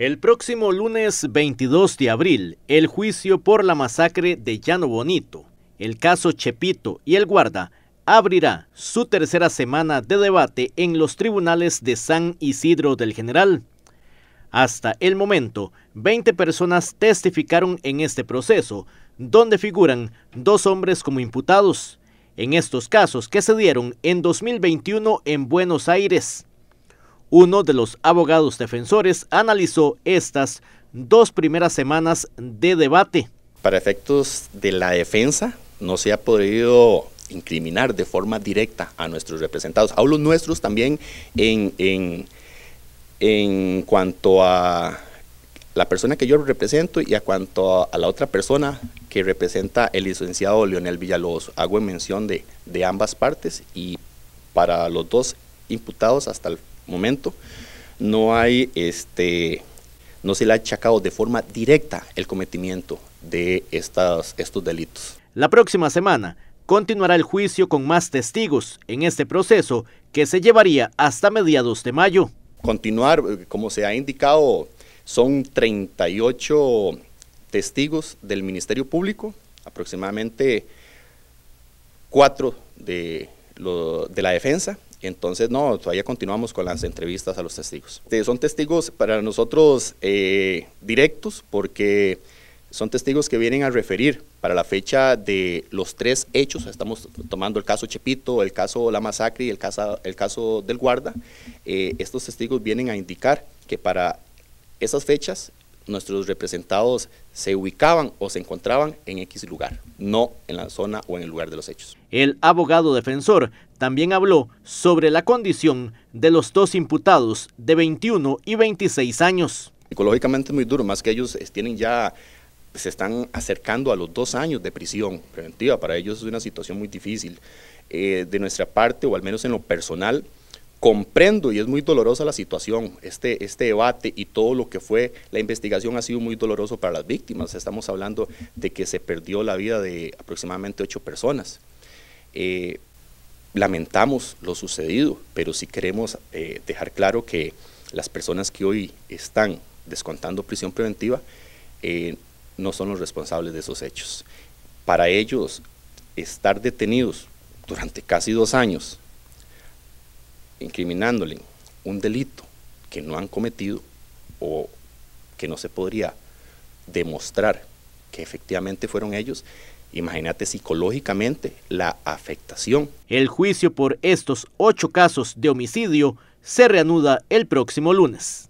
El próximo lunes 22 de abril, el juicio por la masacre de Llano Bonito, el caso Chepito y el guarda abrirá su tercera semana de debate en los tribunales de San Isidro del General. Hasta el momento, 20 personas testificaron en este proceso, donde figuran dos hombres como imputados, en estos casos que se dieron en 2021 en Buenos Aires. Uno de los abogados defensores analizó estas dos primeras semanas de debate. Para efectos de la defensa, no se ha podido incriminar de forma directa a nuestros representados. a los nuestros también en, en, en cuanto a la persona que yo represento y a cuanto a, la otra persona que representa el licenciado Leonel Villalobos. Hago mención de, de ambas partes y para los dos imputados hasta el momento, no hay este no se le ha achacado de forma directa el cometimiento de estas, estos delitos. La próxima semana continuará el juicio con más testigos en este proceso que se llevaría hasta mediados de mayo. Continuar, como se ha indicado, son 38 testigos del Ministerio Público, aproximadamente cuatro de, de la defensa, entonces, no, todavía pues, continuamos con las entrevistas a los testigos. Este, son testigos para nosotros eh, directos porque son testigos que vienen a referir para la fecha de los tres hechos. Estamos tomando el caso Chepito, el caso La Masacre y el caso, el caso del Guarda. Eh, estos testigos vienen a indicar que para esas fechas nuestros representados se ubicaban o se encontraban en X lugar, no en la zona o en el lugar de los hechos. El abogado defensor también habló sobre la condición de los dos imputados de 21 y 26 años. Psicológicamente es muy duro, más que ellos tienen ya se están acercando a los dos años de prisión preventiva. Para ellos es una situación muy difícil. Eh, de nuestra parte, o al menos en lo personal, comprendo y es muy dolorosa la situación. Este, este debate y todo lo que fue la investigación ha sido muy doloroso para las víctimas. Estamos hablando de que se perdió la vida de aproximadamente ocho personas. Eh, lamentamos lo sucedido, pero sí queremos eh, dejar claro que las personas que hoy están descontando prisión preventiva eh, no son los responsables de esos hechos. Para ellos, estar detenidos durante casi dos años incriminándole un delito que no han cometido o que no se podría demostrar que efectivamente fueron ellos, imagínate psicológicamente la afectación. El juicio por estos ocho casos de homicidio se reanuda el próximo lunes.